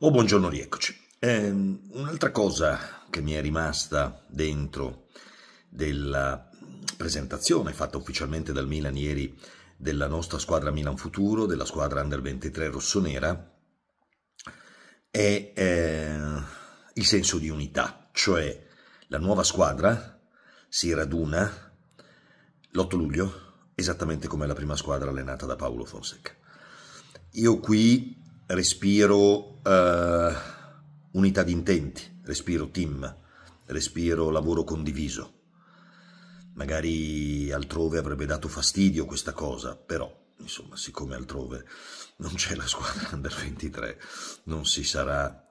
Oh, buongiorno, rieccoci. Eh, un'altra cosa che mi è rimasta dentro della presentazione fatta ufficialmente dal Milan ieri della nostra squadra Milan Futuro, della squadra Under 23 rossonera, è eh, il senso di unità, cioè la nuova squadra si raduna l'8 luglio, esattamente come la prima squadra allenata da Paolo Fonseca. Io qui respiro eh, unità di intenti, respiro team, respiro lavoro condiviso. Magari altrove avrebbe dato fastidio questa cosa, però insomma, siccome altrove non c'è la squadra under 23, non si sarà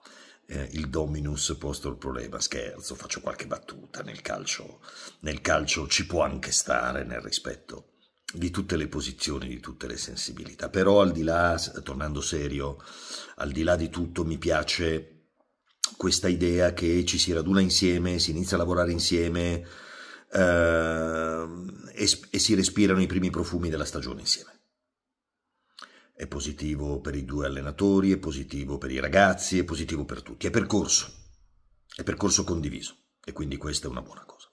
eh, il dominus posto il problema. Scherzo, faccio qualche battuta nel calcio, nel calcio ci può anche stare nel rispetto di tutte le posizioni, di tutte le sensibilità. Però al di là, tornando serio, al di là di tutto mi piace questa idea che ci si raduna insieme, si inizia a lavorare insieme eh, e, e si respirano i primi profumi della stagione insieme. È positivo per i due allenatori, è positivo per i ragazzi, è positivo per tutti. È percorso, è percorso condiviso e quindi questa è una buona cosa.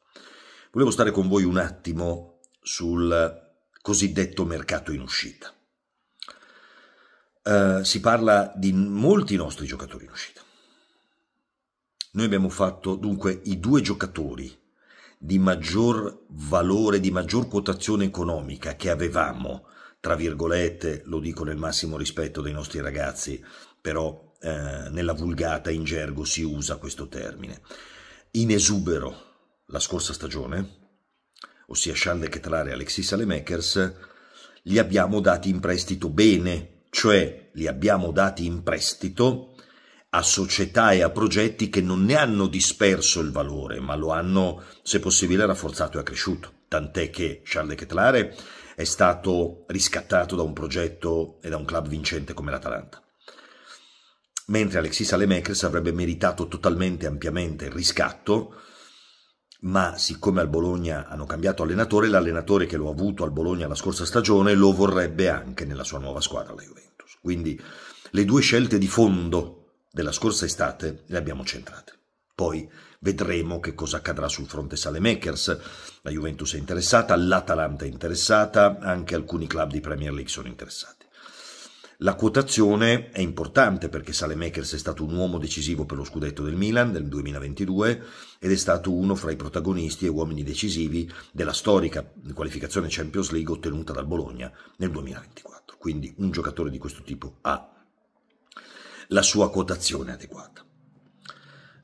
Volevo stare con voi un attimo sul cosiddetto mercato in uscita. Uh, si parla di molti nostri giocatori in uscita. Noi abbiamo fatto dunque i due giocatori di maggior valore, di maggior quotazione economica che avevamo, tra virgolette, lo dico nel massimo rispetto dei nostri ragazzi, però eh, nella vulgata in gergo si usa questo termine. In esubero la scorsa stagione, ossia Charles Leclerc e Alexis Alemakers, li abbiamo dati in prestito bene, cioè li abbiamo dati in prestito a società e a progetti che non ne hanno disperso il valore, ma lo hanno, se possibile, rafforzato e accresciuto. Tant'è che Charles Leclerc è stato riscattato da un progetto e da un club vincente come l'Atalanta. Mentre Alexis Alemakers avrebbe meritato totalmente e ampiamente il riscatto, ma siccome al Bologna hanno cambiato allenatore, l'allenatore che lo ha avuto al Bologna la scorsa stagione lo vorrebbe anche nella sua nuova squadra, la Juventus. Quindi le due scelte di fondo della scorsa estate le abbiamo centrate. Poi vedremo che cosa accadrà sul fronte Salemakers. La Juventus è interessata, l'Atalanta è interessata, anche alcuni club di Premier League sono interessati. La quotazione è importante perché Salemekers è stato un uomo decisivo per lo scudetto del Milan nel 2022 ed è stato uno fra i protagonisti e uomini decisivi della storica qualificazione Champions League ottenuta dal Bologna nel 2024. Quindi un giocatore di questo tipo ha la sua quotazione adeguata.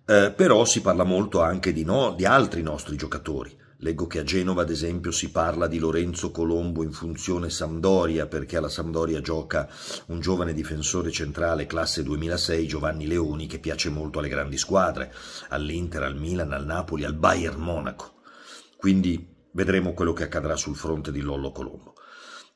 Eh, però si parla molto anche di, no, di altri nostri giocatori Leggo che a Genova, ad esempio, si parla di Lorenzo Colombo in funzione Sampdoria, perché alla Sampdoria gioca un giovane difensore centrale classe 2006, Giovanni Leoni, che piace molto alle grandi squadre, all'Inter, al Milan, al Napoli, al Bayern Monaco. Quindi vedremo quello che accadrà sul fronte di Lollo Colombo.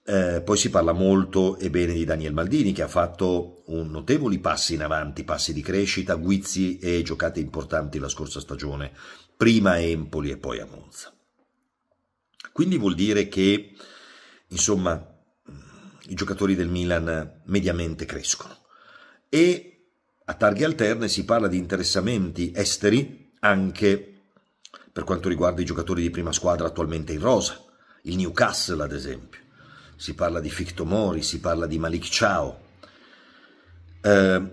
Eh, poi si parla molto e bene di Daniel Maldini che ha fatto un notevoli passi in avanti, passi di crescita, guizzi e giocate importanti la scorsa stagione, prima a Empoli e poi a Monza. Quindi vuol dire che, insomma, i giocatori del Milan mediamente crescono. E a targhe alterne si parla di interessamenti esteri anche per quanto riguarda i giocatori di prima squadra attualmente in rosa, il Newcastle ad esempio si parla di Ficto Mori, si parla di Malik Ciao. Eh,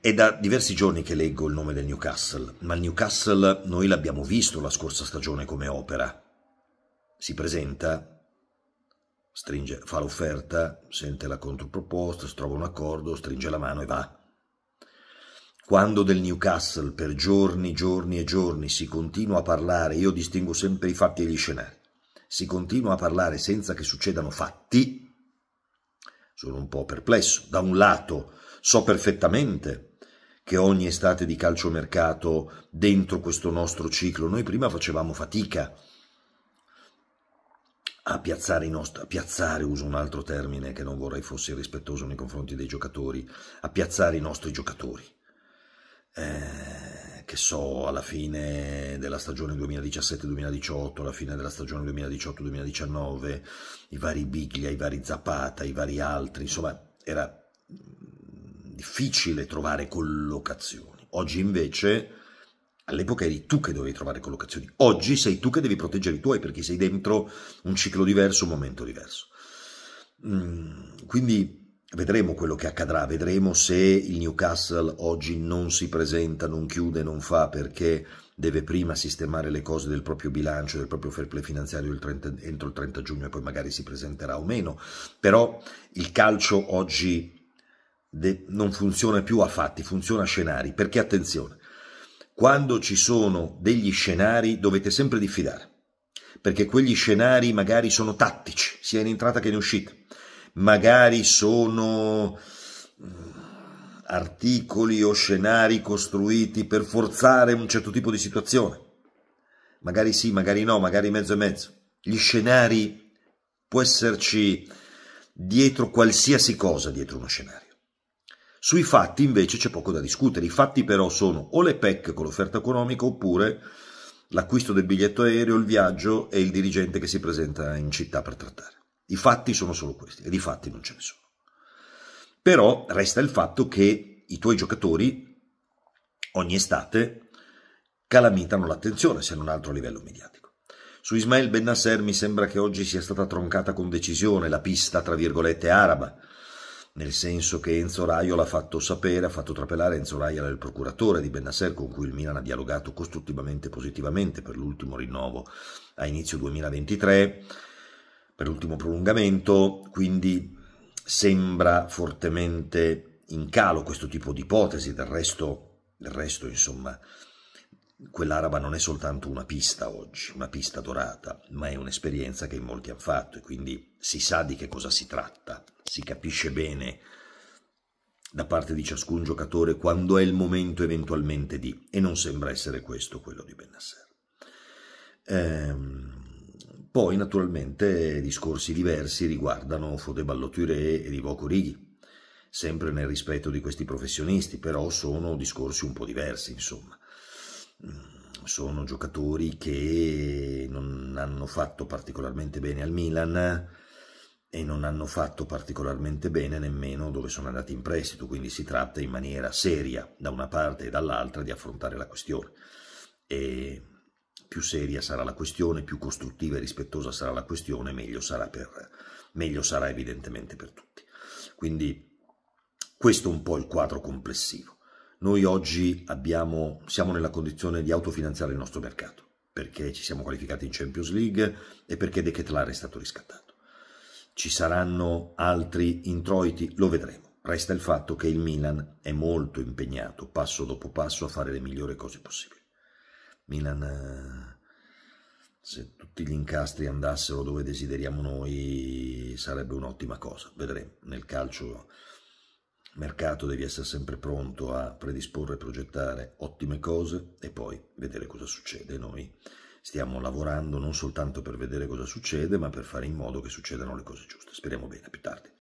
è da diversi giorni che leggo il nome del Newcastle, ma il Newcastle noi l'abbiamo visto la scorsa stagione come opera. Si presenta, stringe, fa l'offerta, sente la controproposta, si trova un accordo, stringe la mano e va. Quando del Newcastle per giorni, giorni e giorni si continua a parlare, io distingo sempre i fatti e gli scenari si continua a parlare senza che succedano fatti, sono un po' perplesso. Da un lato so perfettamente che ogni estate di calciomercato dentro questo nostro ciclo noi prima facevamo fatica a piazzare, i nostri, a piazzare, uso un altro termine che non vorrei fosse irrispettoso nei confronti dei giocatori, a piazzare i nostri giocatori. Eh, che so, alla fine della stagione 2017-2018, alla fine della stagione 2018-2019, i vari Biglia, i vari Zapata, i vari altri, insomma, era difficile trovare collocazioni. Oggi invece, all'epoca eri tu che dovevi trovare collocazioni, oggi sei tu che devi proteggere i tuoi perché sei dentro un ciclo diverso, un momento diverso. Mm, quindi Vedremo quello che accadrà, vedremo se il Newcastle oggi non si presenta, non chiude, non fa perché deve prima sistemare le cose del proprio bilancio, del proprio fair play finanziario il 30, entro il 30 giugno e poi magari si presenterà o meno. Però il calcio oggi non funziona più a fatti, funziona a scenari, perché attenzione, quando ci sono degli scenari dovete sempre diffidare, perché quegli scenari magari sono tattici, sia in entrata che in uscita magari sono mm, articoli o scenari costruiti per forzare un certo tipo di situazione. Magari sì, magari no, magari mezzo e mezzo. Gli scenari può esserci dietro qualsiasi cosa dietro uno scenario. Sui fatti invece c'è poco da discutere. I fatti però sono o le PEC con l'offerta economica oppure l'acquisto del biglietto aereo, il viaggio e il dirigente che si presenta in città per trattare. I fatti sono solo questi e di fatti non ce ne sono. Però resta il fatto che i tuoi giocatori ogni estate calamitano l'attenzione, se non altro a livello mediatico. Su Ismail Ben Nasser mi sembra che oggi sia stata troncata con decisione la pista, tra virgolette, araba, nel senso che Enzo Raio l'ha fatto sapere, ha fatto trapelare Enzo Raio il procuratore di Ben Nasser con cui il Milan ha dialogato costruttivamente e positivamente per l'ultimo rinnovo a inizio 2023 per l'ultimo prolungamento, quindi sembra fortemente in calo questo tipo di ipotesi, del resto, del resto insomma, quell'araba non è soltanto una pista oggi, una pista dorata, ma è un'esperienza che in molti hanno fatto e quindi si sa di che cosa si tratta, si capisce bene da parte di ciascun giocatore quando è il momento eventualmente di, e non sembra essere questo quello di Benassar. Ehm, poi naturalmente discorsi diversi riguardano Fodeballot Ture ed Ivo Righi, sempre nel rispetto di questi professionisti, però sono discorsi un po' diversi, insomma. Mm, sono giocatori che non hanno fatto particolarmente bene al Milan e non hanno fatto particolarmente bene nemmeno dove sono andati in prestito, quindi si tratta in maniera seria da una parte e dall'altra di affrontare la questione. E più seria sarà la questione, più costruttiva e rispettosa sarà la questione, meglio sarà, per, meglio sarà evidentemente per tutti. Quindi questo è un po' il quadro complessivo. Noi oggi abbiamo, siamo nella condizione di autofinanziare il nostro mercato, perché ci siamo qualificati in Champions League e perché De Ketlar è stato riscattato. Ci saranno altri introiti, lo vedremo. Resta il fatto che il Milan è molto impegnato, passo dopo passo, a fare le migliori cose possibili. Milan eh, se tutti gli incastri andassero dove desideriamo noi sarebbe un'ottima cosa, vedremo. Nel calcio il mercato devi essere sempre pronto a predisporre e progettare ottime cose e poi vedere cosa succede. Noi stiamo lavorando non soltanto per vedere cosa succede, ma per fare in modo che succedano le cose giuste. Speriamo bene, a più tardi.